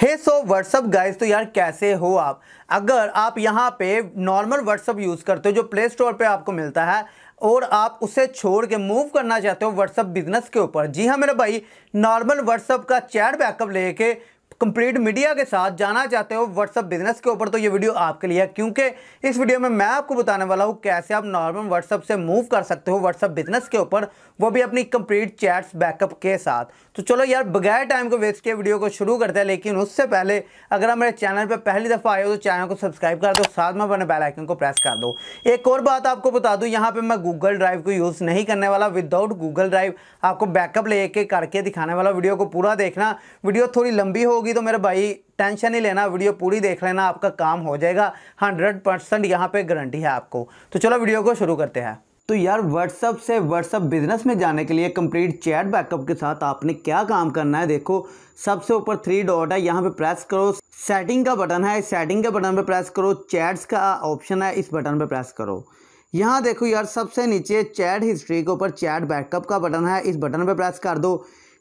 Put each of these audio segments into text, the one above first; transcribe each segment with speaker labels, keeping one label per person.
Speaker 1: हे so what's up guys तो यार कैसे हो आप अगर आप यहाँ पे नॉर्मल व्हाट्सअप यूज़ करते हो जो प्ले स्टोर पे आपको मिलता है और आप उसे छोड़ के मूव करना चाहते हो व्हाट्सअप बिजनेस के ऊपर जी हाँ मेरे भाई नॉर्मल व्हाट्सअप का चैट बैकअप लेके कंप्लीट मीडिया के साथ जाना चाहते हो व्हाट्सअप बिजनेस के ऊपर तो ये वीडियो आपके लिए है क्योंकि इस वीडियो में मैं आपको बताने वाला हूँ कैसे आप नॉर्मल व्हाट्सअप से मूव कर सकते हो व्हाट्सअप बिजनेस के ऊपर वो भी अपनी कंप्लीट चैट्स बैकअप के साथ तो चलो यार बगैर टाइम को वेस्ट किए वीडियो को शुरू करते हैं लेकिन उससे पहले अगर आप मेरे चैनल पर पहली दफ़ा आए हो तो चैनल को सब्सक्राइब कर दो साथ में अपने बेल आइकन को प्रेस कर दो एक और बात आपको बता दूँ यहाँ पर मैं गूगल ड्राइव को यूज़ नहीं करने वाला विदाउट गूगल ड्राइव आपको बैकअप ले के करके दिखाने वाला वीडियो को पूरा देखना वीडियो थोड़ी लंबी होगी तो मेरे भाई टेंशन नहीं लेना वीडियो पूरी देख लेना आपका काम हो जाएगा हंड्रेड परसेंट यहाँ पर गारंटी है आपको तो चलो वीडियो को शुरू करते हैं तो यार व्हाट्सअप से व्हाट्सअप बिजनेस में जाने के लिए कंप्लीट चैट बैकअप के साथ आपने क्या काम करना है देखो सबसे ऊपर थ्री डॉट है यहाँ पे प्रेस करो सेटिंग का बटन है सेटिंग के बटन पे प्रेस करो चैट्स का ऑप्शन है इस बटन पे प्रेस करो यहाँ देखो यार सबसे नीचे चैट हिस्ट्री के ऊपर चैट बैकअप का बटन है इस बटन पर प्रेस कर दो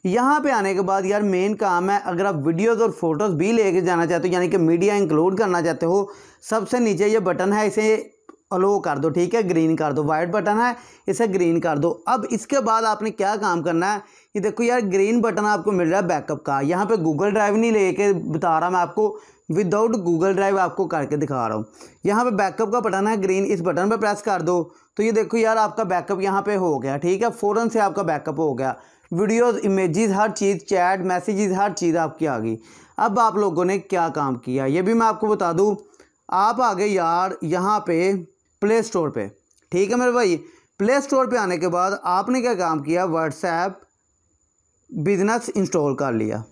Speaker 1: यहाँ पे आने के बाद यार मेन काम है अगर आप वीडियोस और फोटोज़ भी लेके जाना चाहते हो यानी कि मीडिया इंक्लूड करना चाहते हो सबसे नीचे ये बटन है इसे अलो कर दो ठीक है ग्रीन कर दो वाइट बटन है इसे ग्रीन कर दो अब इसके बाद आपने क्या काम करना है ये देखो यार ग्रीन बटन आपको मिल रहा है बैकअप का यहाँ पे गूगल ड्राइव नहीं लेके बता रहा मैं आपको विदाउट गूगल ड्राइव आपको करके दिखा रहा हूँ यहाँ पे बैकअप का बटन है ग्रीन इस बटन पर प्रेस कर दो तो ये देखो यार आपका बैकअप यहाँ पर हो गया ठीक है फ़ौरन से आपका बैकअप हो गया वीडियोज़ इमेजेस हर चीज़ चैट मैसेजेस हर चीज़ आपकी आ गई अब आप लोगों ने क्या काम किया ये भी मैं आपको बता दूँ आप आ गए यार यहाँ पर प्ले स्टोर पर ठीक है मेरे भाई प्ले स्टोर पे आने के बाद आपने क्या काम किया व्हाट्सएप बिजनेस इंस्टॉल कर लिया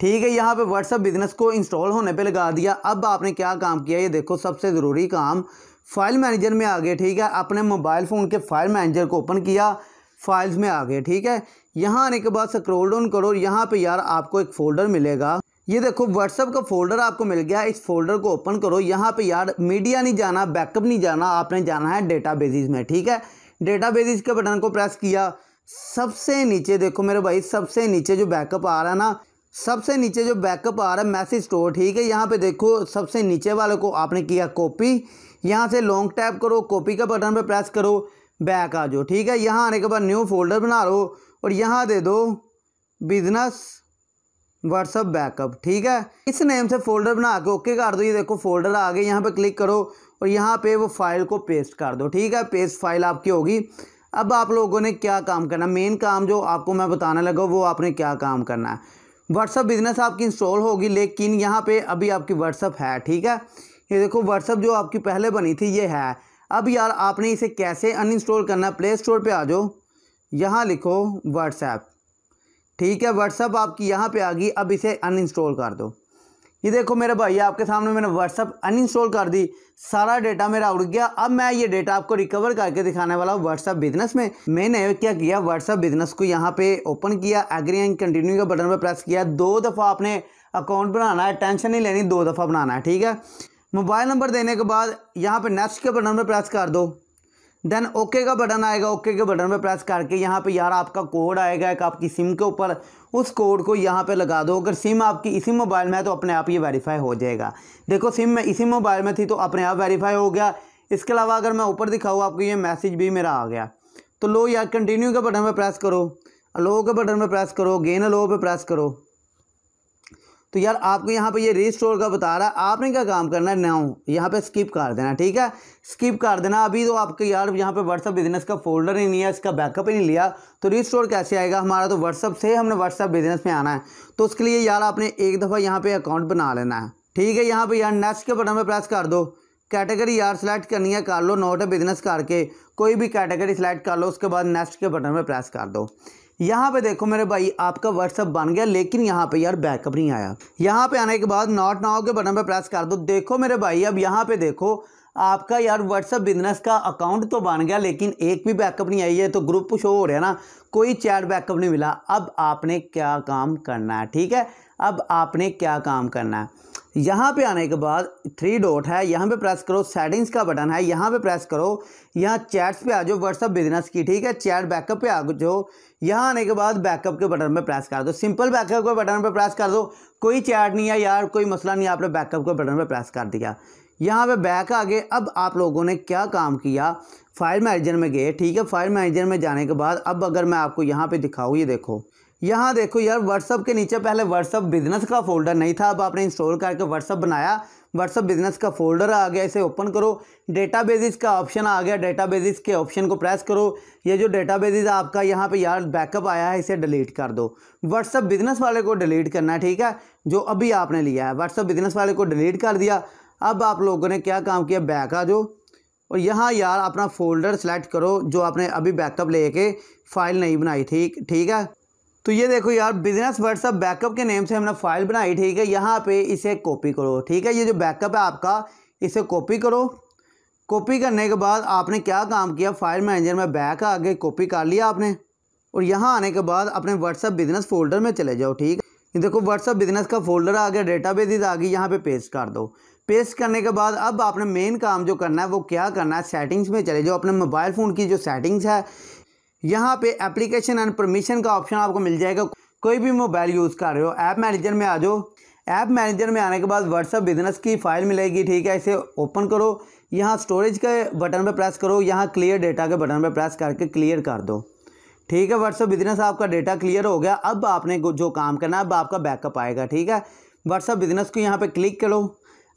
Speaker 1: ठीक है यहाँ पे व्हाट्सएप बिजनेस को इंस्टॉल होने पे लगा दिया अब आपने क्या काम किया ये देखो सबसे ज़रूरी काम फाइल मैनेजर में आ गए ठीक है अपने मोबाइल फ़ोन के फाइल मैनेजर को ओपन किया फाइल्स में आ गए ठीक है यहाँ आने के बाद स्क्रोल डाउन करो यहाँ पे यार आपको एक फ़ोल्डर मिलेगा ये देखो व्हाट्सअप का फोल्डर आपको मिल गया इस फोल्डर को ओपन करो यहाँ पे यार मीडिया नहीं जाना बैकअप नहीं जाना आपने जाना है डेटा में ठीक है डेटा बेसिस के बटन को प्रेस किया सबसे नीचे देखो मेरे भाई सबसे नीचे जो बैकअप आ रहा है ना सबसे नीचे जो बैकअप आ रहा है मैसेज स्टोर ठीक है यहाँ पे देखो सबसे नीचे वाले को आपने किया कॉपी यहाँ से लॉन्ग टैप करो कॉपी का बटन पर प्रेस करो बैक आ जाओ ठीक है यहाँ आने के बाद न्यू फोल्डर बना लो और यहाँ दे दो बिजनेस व्हाट्सअप बैकअप ठीक है इस नेम से फोल्डर बना के ओके कर दो ये देखो फोल्डर आ गए यहाँ पे क्लिक करो और यहाँ पे वो फाइल को पेस्ट कर दो ठीक है पेस्ट फाइल आपकी होगी अब आप लोगों ने क्या काम करना मेन काम जो आपको मैं बताने लगा वो आपने क्या काम करना है व्हाट्सअप बिजनेस आपकी इंस्टॉल होगी लेकिन यहाँ पर अभी आपकी व्हाट्सअप है ठीक है ये देखो व्हाट्सअप जो आपकी पहले बनी थी ये है अब यार आपने इसे कैसे अनइंस्टॉल करना है प्ले स्टोर पर आ जाओ यहाँ लिखो व्हाट्सएप ठीक है व्हाट्सअप आपकी यहाँ पे आ गई अब इसे अनइंस्टॉल कर दो ये देखो मेरे भाई आपके सामने मैंने व्हाट्सअप अनइंस्टॉल कर दी सारा डेटा मेरा उड़ गया अब मैं ये डेटा आपको रिकवर करके दिखाने वाला हूँ व्हाट्सअप बिजनेस में मैंने क्या किया व्हाट्सअप बिजनेस को यहाँ पे ओपन किया एग्री एंड कंटिन्यू का बटन पर प्रेस किया दो दफ़ा आपने अकाउंट बनाना है टेंशन नहीं लेनी दो दफ़ा बनाना है ठीक है मोबाइल नंबर देने के बाद यहाँ पर नेक्स्ट के बटन पर प्रेस कर दो देन ओके का बटन आएगा ओके के बटन पर प्रेस करके यहाँ पे यार आपका कोड आएगा एक आपकी सिम के ऊपर उस कोड को यहाँ पे लगा दो अगर सिम आपकी इसी मोबाइल में है तो अपने आप ये वेरीफाई हो जाएगा देखो सिम में इसी मोबाइल में थी तो अपने आप वेरीफाई हो गया इसके अलावा अगर मैं ऊपर दिखाऊँ आपको ये मैसेज भी मेरा आ गया तो लो यार कंटिन्यू के बटन पर प्रेस करो लो के बटन पर प्रेस करो गेन लो पर प्रेस करो तो यार आपको यहाँ पे ये रिस्टोर का बता रहा है आपने क्या काम करना है नाउ यहाँ पे स्किप कर देना ठीक है स्किप कर देना अभी तो आपके यार यहाँ पे व्हाट्सअप बिजनेस का फोल्डर ही नहीं है इसका बैकअप ही नहीं लिया तो रिस्टोर कैसे आएगा हमारा तो व्हाट्सअप से हमने व्हाट्सअप बिजनेस में आना है तो उसके लिए यार आपने एक दफ़ा यहाँ पर अकाउंट बना लेना है ठीक है यहाँ पर यार नेक्स्ट के बटन पर प्रेस कर दो कैटेगरी यार सेलेक्ट करनी है कर लो नोट बिजनेस करके कोई भी कैटेगरी सेलेक्ट कर लो उसके बाद नेक्स्ट के बटन पर प्रेस कर दो यहाँ पे देखो मेरे भाई आपका व्हाट्सअप बन गया लेकिन यहाँ पे यार बैकअप नहीं आया यहाँ पे आने के बाद नॉट नाउ के बटन पे प्रेस कर दो देखो मेरे भाई अब यहाँ पे देखो आपका यार व्हाट्सअप बिजनेस का अकाउंट तो बन गया लेकिन एक भी बैकअप नहीं आई है तो ग्रुप शो हो रहा है ना कोई चैट बैकअप नहीं मिला अब आपने क्या काम करना है ठीक है अब आपने क्या काम करना है यहाँ पे आने के बाद थ्री डॉट है यहाँ पे प्रेस करो सेटिंग्स का बटन है यहाँ पे प्रेस करो यहाँ चैट्स पे आ जाओ व्हाट्सअप बिजनेस की ठीक है चैट बैकअप पे आ जाओ यहाँ आने के बाद बैकअप के बटन पे प्रेस कर दो सिंपल बैकअप के बटन पे प्रेस कर दो कोई चैट नहीं है यार कोई मसला नहीं आपने बैकअप के बटन पर प्रेस कर दिया यहाँ पर बैक आ गए अब आप लोगों ने क्या काम किया फाइल मैनेजर में गए ठीक है फाइल मैनेजर में जाने के बाद अब अगर मैं आपको यहाँ पर दिखाऊँ ये देखो यहाँ देखो यार व्हाट्सअप के नीचे पहले व्हाट्सअप बिजनेस का फोल्डर नहीं था अब आपने इंस्टॉल करके व्हाट्सअप बनाया व्हाट्सअप बिजनेस का फोल्डर आ गया इसे ओपन करो डेटा का ऑप्शन आ गया डेटा के ऑप्शन को प्रेस करो ये जो डेटा आपका यहाँ पे यार बैकअप आया है इसे डिलीट कर दो व्हाट्सअप बिजनेस वाले को डिलीट करना है ठीक है जो अभी आपने लिया है व्हाट्सअप बिजनेस वाले को डिलीट कर दिया अब आप लोगों ने क्या काम किया बैक आ जाओ और यहाँ यार अपना फोल्डर सेलेक्ट करो जो आपने अभी बैकअप लेके फाइल नहीं बनाई ठीक ठीक है तो ये देखो यार बिजनेस व्हाट्सअप बैकअप के नेम से हमने फाइल बनाई ठीक है यहाँ पे इसे कॉपी करो ठीक है ये जो बैकअप है आपका इसे कॉपी करो कॉपी करने के बाद आपने क्या काम किया फाइल मैनेजर में बैक आगे कॉपी कर लिया आपने और यहाँ आने के बाद अपने व्हाट्सअप बिजनेस फोल्डर में चले जाओ ठीक है ये देखो व्हाट्सअप बिजनेस का फोल्डर आ गया डेटा बेसिस आ गई यहाँ पे पेस्ट कर दो पेस्ट करने के बाद अब आपने मेन काम जो करना है वो क्या करना है सेटिंग्स में चले जाओ अपने मोबाइल फ़ोन की जो सेटिंग्स है यहाँ पे एप्लीकेशन एंड परमिशन का ऑप्शन आपको मिल जाएगा कोई भी मोबाइल यूज़ कर रहे हो ऐप मैनेजर में आ जाओ ऐप मैनेजर में आने के बाद व्हाट्सअप बिजनेस की फ़ाइल मिलेगी ठीक है इसे ओपन करो यहाँ स्टोरेज के बटन पर प्रेस करो यहाँ क्लियर डेटा के बटन पर प्रेस करके क्लियर कर दो ठीक है व्हाट्सअप बिजनेस आपका डेटा क्लियर हो गया अब आपने जो काम करना है अब आपका बैकअप आएगा ठीक है व्हाट्सअप बिजनेस को यहाँ पर क्लिक करो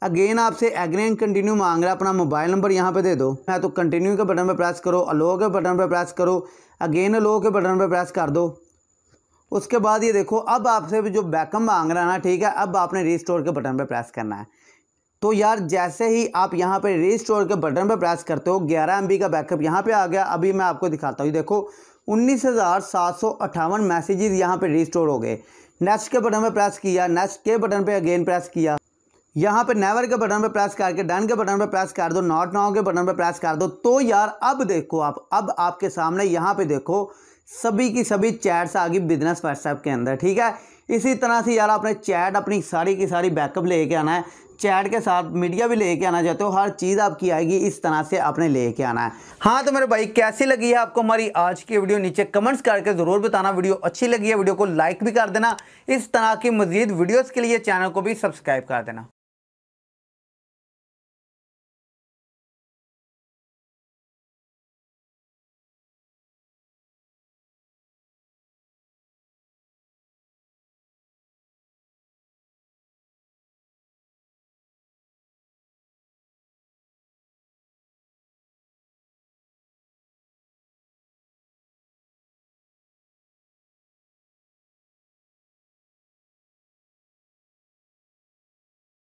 Speaker 1: अगेन आपसे अग्रेन कंटिन्यू मांग रहा है अपना मोबाइल नंबर यहाँ पे दे दो मैं तो कंटिन्यू के बटन पर प्रेस करो अलो के बटन पर प्रेस करो अगेन अलो के बटन पर प्रेस कर दो उसके बाद ये देखो अब आपसे जो बैकअप मांग रहा है ना ठीक है अब आपने रिस्टोर के बटन पर प्रेस करना है तो यार जैसे ही आप यहाँ पर रीस्टोर के बटन पर प्रेस करते हो ग्यारह एम का बैकअप यहाँ पर आ गया अभी मैं आपको दिखाता हूँ देखो उन्नीस हज़ार सात सौ अट्ठावन मैसेजेज यहाँ पे रिस्टोर हो गए नेक्स्ट के बटन पर प्रेस किया नेक्स्ट के बटन पर अगेन प्रेस किया यहाँ पे नेवर के बटन पर प्रेस करके डन के बटन पर प्रेस कर दो नॉट नाउ के बटन पर प्रेस कर दो तो यार अब देखो आप अब आपके सामने यहाँ पे देखो सभी की सभी चैट्स आ गई बिजनेस व्हाट्सएप के अंदर ठीक है इसी तरह से यार आपने चैट अपनी सारी की सारी बैकअप लेके आना है चैट के साथ मीडिया भी लेके आना चाहते हो हर चीज़ आपकी आएगी इस तरह से आपने लेके आना है हाँ तो मेरे भाई कैसी लगी है आपको हमारी आज की वीडियो नीचे कमेंट्स करके ज़रूर बताना वीडियो अच्छी लगी है वीडियो को लाइक भी कर देना इस तरह की मजीद वीडियोज़ के लिए चैनल को भी सब्सक्राइब कर देना